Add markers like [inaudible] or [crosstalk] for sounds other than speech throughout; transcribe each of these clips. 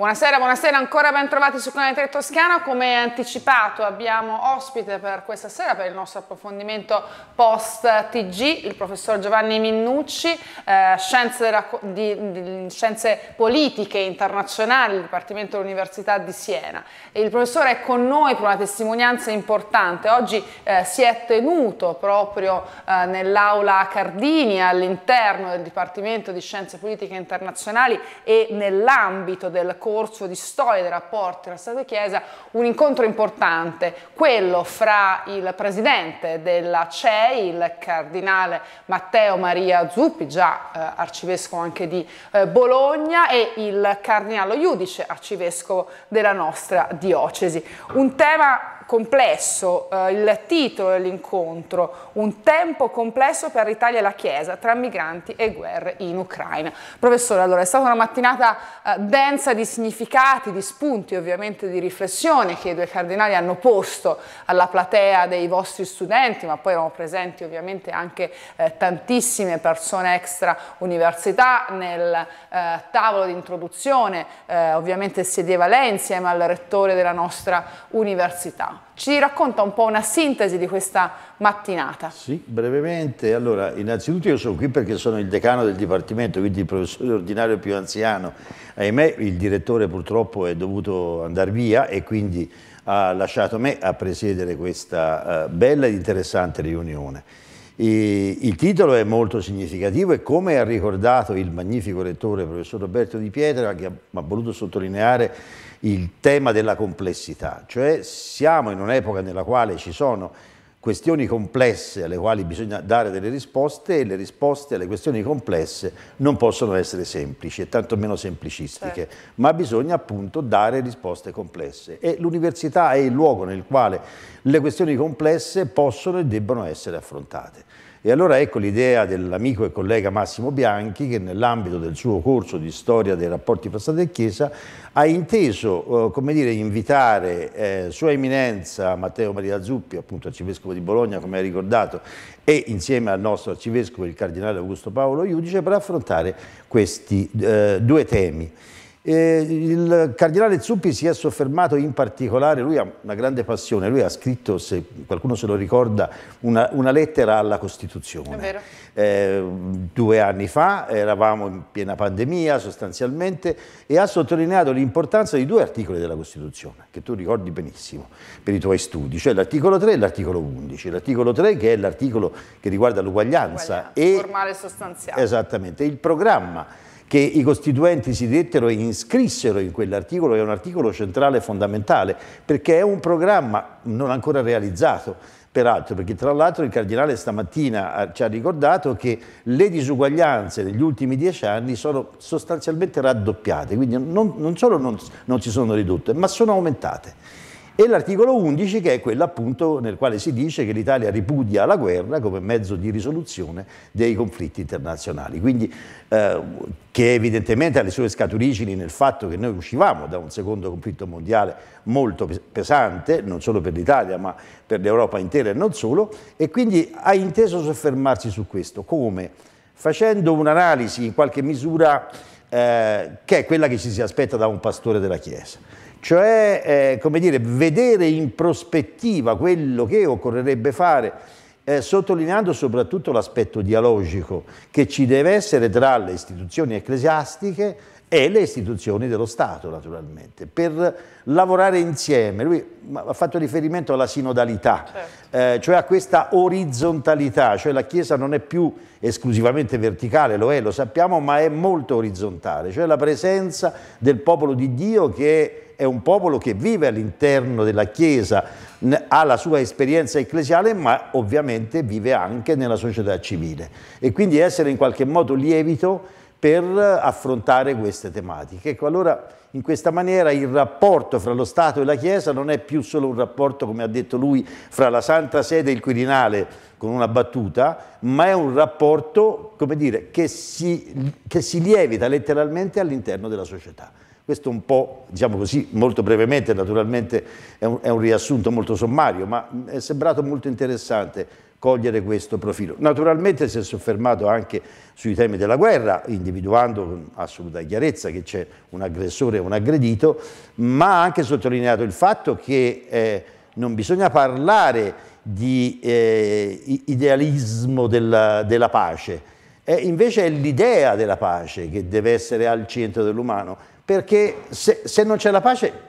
Buonasera, buonasera, ancora ben trovati su Canale 3 Toscana. Come anticipato abbiamo ospite per questa sera per il nostro approfondimento post TG il professor Giovanni Minnucci, eh, scienze, della, di, di, scienze, politiche internazionali del Dipartimento dell'Università di Siena. Il professore è con noi per una testimonianza importante. Oggi eh, si è tenuto proprio eh, nell'aula Cardini all'interno del Dipartimento di Scienze Politiche Internazionali e nell'ambito del corso di storia dei rapporti tra Stato e Chiesa un incontro importante, quello fra il presidente della CEI, il cardinale Matteo Maria Zuppi, già eh, arcivescovo anche di eh, Bologna, e il cardinale Iudice, arcivescovo della nostra diocesi. Un tema complesso, eh, il titolo dell'incontro, un tempo complesso per l'Italia e la Chiesa tra migranti e guerre in Ucraina. Professore, allora è stata una mattinata eh, densa di significati, di spunti ovviamente di riflessione che i due cardinali hanno posto alla platea dei vostri studenti, ma poi erano presenti ovviamente anche eh, tantissime persone extra università nel eh, tavolo di introduzione, eh, ovviamente siedeva lei insieme al rettore della nostra università. Ci racconta un po' una sintesi di questa mattinata. Sì, brevemente. Allora, innanzitutto io sono qui perché sono il decano del Dipartimento, quindi il professore ordinario più anziano. Ahimè, il direttore purtroppo è dovuto andare via e quindi ha lasciato me a presiedere questa eh, bella ed interessante riunione. Il titolo è molto significativo e come ha ricordato il magnifico rettore professor Roberto Di Pietra, che ha voluto sottolineare il tema della complessità, cioè siamo in un'epoca nella quale ci sono questioni complesse alle quali bisogna dare delle risposte e le risposte alle questioni complesse non possono essere semplici e tantomeno semplicistiche, certo. ma bisogna appunto dare risposte complesse e l'università è il luogo nel quale le questioni complesse possono e debbono essere affrontate. E allora ecco l'idea dell'amico e collega Massimo Bianchi che nell'ambito del suo corso di storia dei rapporti fra Stato e Chiesa ha inteso eh, come dire, invitare eh, Sua Eminenza Matteo Maria Zuppi, appunto arcivescovo di Bologna come ha ricordato, e insieme al nostro arcivescovo il cardinale Augusto Paolo Iudice per affrontare questi eh, due temi. Eh, il cardinale Zuppi si è soffermato in particolare, lui ha una grande passione, lui ha scritto, se qualcuno se lo ricorda, una, una lettera alla Costituzione. Eh, due anni fa eravamo in piena pandemia sostanzialmente e ha sottolineato l'importanza di due articoli della Costituzione, che tu ricordi benissimo per i tuoi studi, cioè l'articolo 3 e l'articolo 11. L'articolo 3 che è l'articolo che riguarda l'uguaglianza, formale e sostanziale. Esattamente, il programma che i costituenti si dettero e iscrissero in quell'articolo è un articolo centrale e fondamentale, perché è un programma non ancora realizzato, peraltro, perché tra l'altro il cardinale stamattina ah, ci ha ricordato che le disuguaglianze negli ultimi dieci anni sono sostanzialmente raddoppiate, quindi non, non solo non, non si sono ridotte, ma sono aumentate e l'articolo 11 che è quello appunto nel quale si dice che l'Italia ripudia la guerra come mezzo di risoluzione dei conflitti internazionali, quindi eh, che evidentemente ha le sue scaturigini nel fatto che noi uscivamo da un secondo conflitto mondiale molto pesante, non solo per l'Italia ma per l'Europa intera e non solo, e quindi ha inteso soffermarsi su questo, come? Facendo un'analisi in qualche misura eh, che è quella che ci si aspetta da un pastore della Chiesa cioè eh, come dire, vedere in prospettiva quello che occorrerebbe fare, eh, sottolineando soprattutto l'aspetto dialogico che ci deve essere tra le istituzioni ecclesiastiche e le istituzioni dello Stato naturalmente, per lavorare insieme. Lui ha fatto riferimento alla sinodalità, certo. eh, cioè a questa orizzontalità, cioè la Chiesa non è più esclusivamente verticale, lo è, lo sappiamo, ma è molto orizzontale, cioè la presenza del popolo di Dio che è un popolo che vive all'interno della Chiesa, ha la sua esperienza ecclesiale, ma ovviamente vive anche nella società civile. E quindi essere in qualche modo lievito per affrontare queste tematiche. Ecco, allora in questa maniera il rapporto fra lo Stato e la Chiesa non è più solo un rapporto, come ha detto lui, fra la Santa Sede e il Quirinale, con una battuta, ma è un rapporto, come dire, che si, che si lievita letteralmente all'interno della società. Questo un po', diciamo così, molto brevemente, naturalmente è un, è un riassunto molto sommario, ma è sembrato molto interessante cogliere questo profilo. Naturalmente si è soffermato anche sui temi della guerra, individuando con assoluta chiarezza che c'è un aggressore e un aggredito, ma ha anche sottolineato il fatto che eh, non bisogna parlare di eh, idealismo della, della pace, è invece è l'idea della pace che deve essere al centro dell'umano, perché se, se non c'è la pace,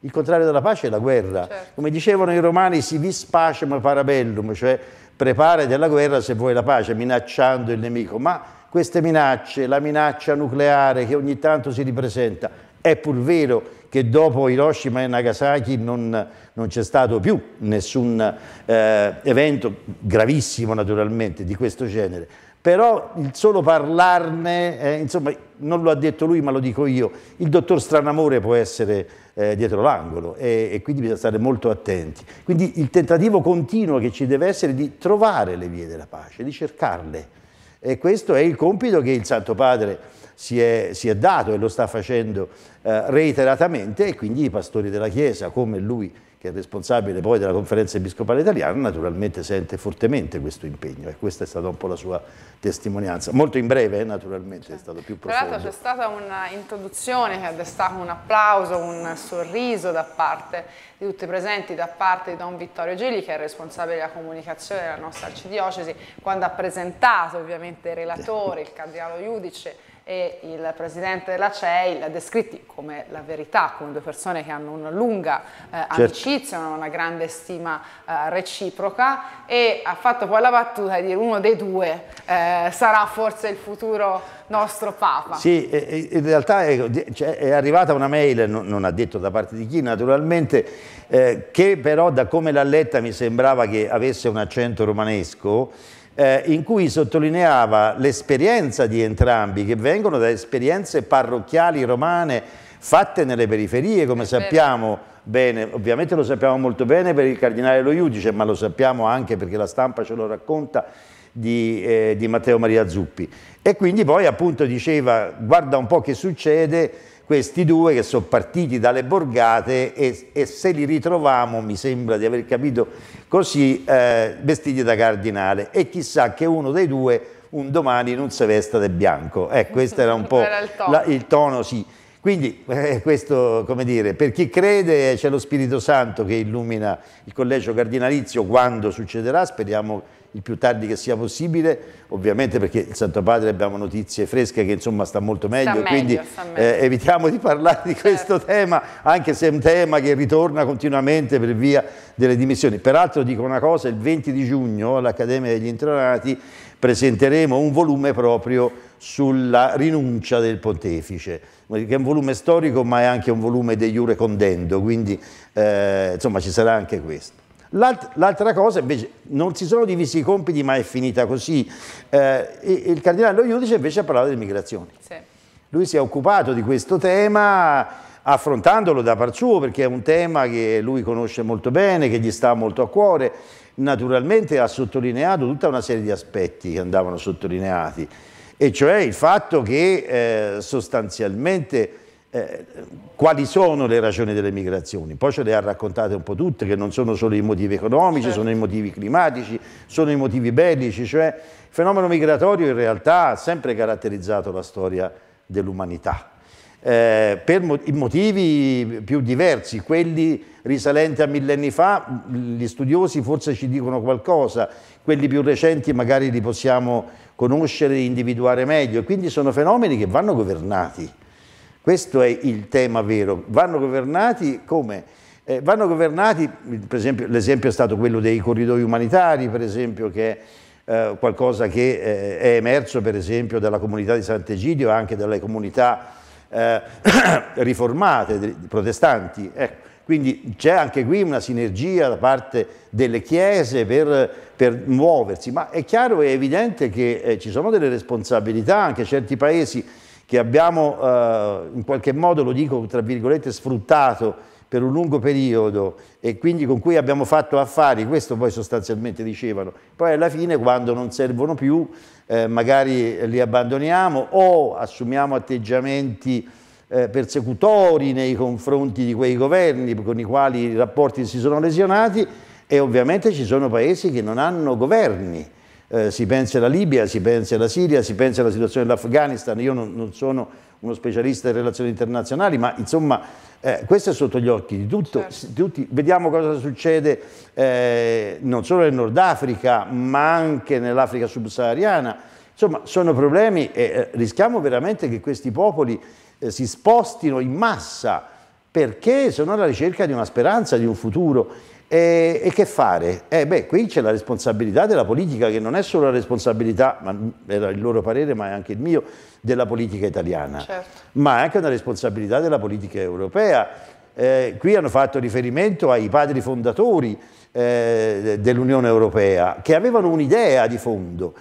il contrario della pace è la guerra. Certo. Come dicevano i romani, si vis pacem parabellum, cioè preparati alla guerra se vuoi la pace, minacciando il nemico, ma queste minacce, la minaccia nucleare che ogni tanto si ripresenta, è pur vero che dopo Hiroshima e Nagasaki non, non c'è stato più nessun eh, evento gravissimo naturalmente di questo genere, però il solo parlarne, eh, insomma, non lo ha detto lui ma lo dico io, il dottor Stranamore può essere eh, dietro l'angolo e, e, quindi bisogna stare molto attenti. Quindi il tentativo continuo che ci deve essere di trovare le vie della pace, di cercarle. E questo è il compito che il Santo Padre si è, si è dato e lo sta facendo eh, reiteratamente e quindi i pastori della Chiesa come lui che è responsabile poi della conferenza episcopale italiana, naturalmente sente fortemente questo impegno e questa è stata un po' la sua testimonianza. Molto in breve, naturalmente, è stato più profondo. Tra l'altro c'è stata un'introduzione che ha destato un applauso, un sorriso da parte di tutti i presenti, da parte di Don Vittorio Gili, che è responsabile della comunicazione della nostra arcidiocesi, quando ha presentato ovviamente il relatore, il cardinale Iudice e il presidente della CEI l'ha descritti come la verità, come due persone che hanno una lunga eh, certo. amicizia, certo. una grande stima eh, reciproca e ha fatto poi la battuta di dire uno dei due eh, sarà forse il futuro nostro Papa. Sì, in realtà è, cioè, è arrivata una mail, non, non, ha detto da parte di chi naturalmente, eh, che però da come l'ha letta mi sembrava che avesse un accento romanesco, eh, in cui sottolineava l'esperienza di entrambi, che vengono da esperienze parrocchiali romane fatte nelle periferie, come sappiamo bene, ovviamente lo sappiamo molto bene per il cardinale Lo Iudice, ma lo sappiamo anche perché la stampa ce lo racconta, di, eh, di Matteo Maria Zuppi. E quindi poi appunto diceva, guarda un po' che succede, questi due che sono partiti dalle borgate e, e se li ritroviamo, mi sembra di aver capito così, eh, vestiti da cardinale e chissà che uno dei due un domani non si vesta di bianco. Eh, questo era un [laughs] po' era il tono, la, il tono sì. Quindi eh, questo, come dire, per chi crede c'è lo Spirito Santo che illumina il collegio cardinalizio quando succederà, speriamo il più tardi che sia possibile, ovviamente perché il Santo Padre abbiamo notizie fresche che insomma sta molto meglio, sta quindi meglio, meglio. Eh, evitiamo di parlare di certo. questo certo. tema, anche se è un tema che ritorna continuamente per via delle dimissioni. Peraltro dico una cosa, il 20 di giugno all'Accademia degli Intronati presenteremo un volume proprio sulla rinuncia del pontefice, che è un volume storico ma è anche un volume de jure condendo, quindi eh, insomma ci sarà anche questo. L'altra cosa invece, non si sono divisi i compiti ma è finita così, eh, il cardinale Lo Iudice invece ha parlato delle migrazioni. Sì. Lui si è occupato di questo tema affrontandolo da par suo perché è un tema che lui conosce molto bene, che gli sta molto a cuore, naturalmente ha sottolineato tutta una serie di aspetti che andavano sottolineati e cioè il fatto che eh, sostanzialmente eh, quali sono le ragioni delle migrazioni. Poi ce le ha raccontate un po' tutte, che non sono solo i motivi economici, certo. sono i motivi climatici, sono i motivi bellici, cioè il fenomeno migratorio in realtà ha sempre caratterizzato la storia dell'umanità. Eh, per mo motivi più diversi, quelli risalenti a millenni fa, gli studiosi forse ci dicono qualcosa, quelli più recenti magari li possiamo conoscere e individuare meglio. quindi sono fenomeni che vanno governati. Questo è il tema vero. Vanno governati come? Eh, vanno governati, per esempio, l'esempio è stato quello dei corridoi umanitari, per esempio, che è eh, qualcosa che eh, è emerso, per esempio, dalla comunità di Sant'Egidio e anche dalle comunità eh, [coughs] riformate, protestanti. Ecco. Quindi c'è anche qui una sinergia da parte delle chiese per, per muoversi, ma è chiaro e evidente che eh, ci sono delle responsabilità, anche certi paesi che abbiamo eh, in qualche modo, lo dico tra virgolette, sfruttato per un lungo periodo e quindi con cui abbiamo fatto affari, questo poi sostanzialmente dicevano, poi alla fine quando non servono più eh, magari li abbandoniamo o assumiamo atteggiamenti eh, persecutori nei confronti di quei governi con i quali i rapporti si sono lesionati e ovviamente ci sono paesi che non hanno governi. Eh, si pensa alla Libia, si pensa alla Siria, si pensa alla situazione dell'Afghanistan, io non, non, sono uno specialista in relazioni internazionali, ma insomma eh, questo è sotto gli occhi di, tutto, certo. di tutti. Vediamo cosa succede eh, non solo nel Nord Africa, ma anche nell'Africa subsahariana. Insomma, sono problemi e eh, rischiamo veramente che questi popoli eh, si spostino in massa perché sono alla ricerca di una speranza, di un futuro. E, e che fare? Eh beh, qui c'è la responsabilità della politica, che non è solo la responsabilità, ma era il loro parere, ma è anche il mio, della politica italiana, certo. ma è anche una responsabilità della politica europea. Eh, qui hanno fatto riferimento ai padri fondatori eh, dell'Unione Europea, che avevano un'idea di fondo,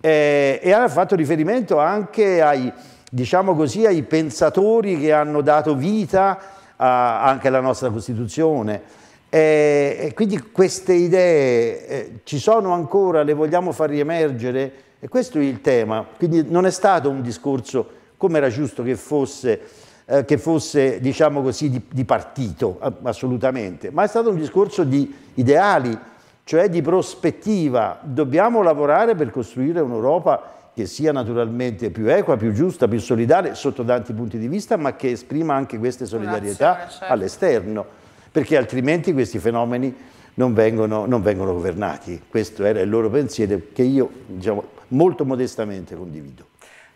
eh, e hanno fatto riferimento anche ai diciamo così, ai pensatori che hanno dato vita a, anche alla nostra Costituzione. E, e quindi queste idee eh, ci sono ancora, le vogliamo far riemergere e questo è il tema. Quindi non è stato un discorso come era giusto che fosse, eh, che fosse diciamo così, di, di partito, assolutamente, ma è stato un discorso di ideali, cioè di prospettiva. Dobbiamo lavorare per costruire un'Europa che sia naturalmente più equa, più giusta, più solidale sotto tanti punti di vista, ma che esprima anche queste solidarietà certo. all'esterno, perché altrimenti questi fenomeni non vengono, non vengono, governati. Questo era il loro pensiero che io diciamo, molto modestamente condivido.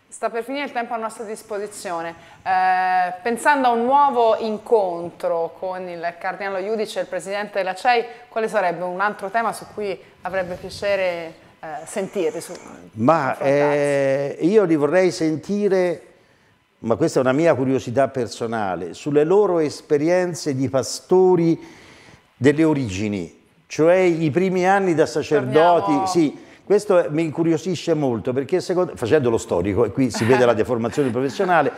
Sta per finire il tempo a nostra disposizione. Eh, pensando a un nuovo incontro con il Cardinale Iudice e il Presidente della CEI, quale sarebbe un altro tema su cui avrebbe piacere eh, sentire? Su, ma eh, io li vorrei sentire, ma questa è una mia curiosità personale, sulle loro esperienze di pastori delle origini, cioè i primi anni da sacerdoti, Torniamo... sì, questo mi incuriosisce molto perché secondo, facendo lo storico, e qui si vede la deformazione professionale,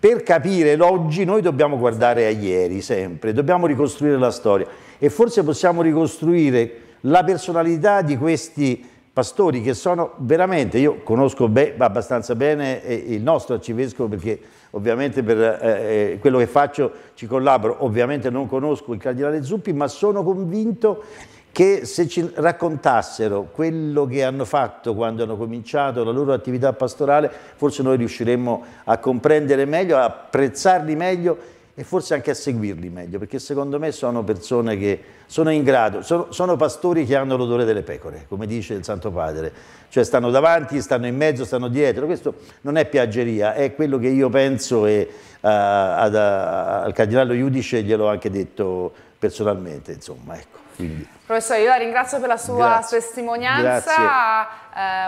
per capire l'oggi noi dobbiamo guardare a ieri sempre, dobbiamo ricostruire la storia e forse possiamo ricostruire la personalità di questi pastori che sono veramente, io conosco be, abbastanza bene il nostro arcivescovo perché ovviamente per eh, eh, quello che faccio ci collaboro, ovviamente non conosco il cardinale Zuppi, ma sono convinto che se ci raccontassero quello che hanno fatto quando hanno cominciato la loro attività pastorale, forse noi riusciremmo a comprendere meglio, a apprezzarli meglio e forse anche a seguirli meglio, perché secondo me sono persone che sono in grado, sono, sono pastori che hanno l'odore delle pecore, come dice il Santo Padre, cioè stanno davanti, stanno in mezzo, stanno dietro, questo non è piaggeria, è quello che io penso e eh, ad, eh, al cardinale Iudice glielo ho anche detto personalmente, insomma, ecco. Quindi. Professore, io la ringrazio per la sua Grazie. testimonianza.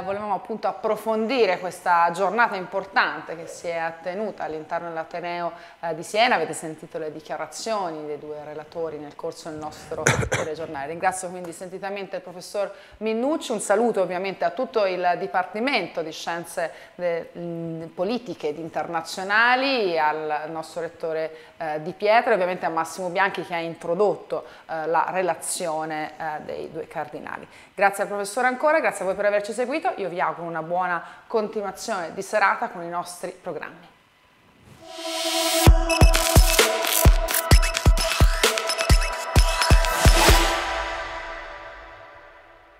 Eh, volevamo appunto approfondire questa giornata importante che si è attenuta all'interno dell'Ateneo eh, di Siena. Avete sentito le dichiarazioni dei due relatori nel corso del nostro [coughs] telegiornale. Ringrazio quindi sentitamente il professor Minnucci. Un saluto ovviamente a tutto il Dipartimento di Scienze de, mh, Politiche ed Internazionali, al al nostro rettore eh, Di Pietro e ovviamente a Massimo Bianchi che ha introdotto eh, la relazione eh, dei due cardinali. Grazie al professore ancora, grazie a voi per averci seguito, io vi auguro una buona continuazione di serata con i nostri programmi.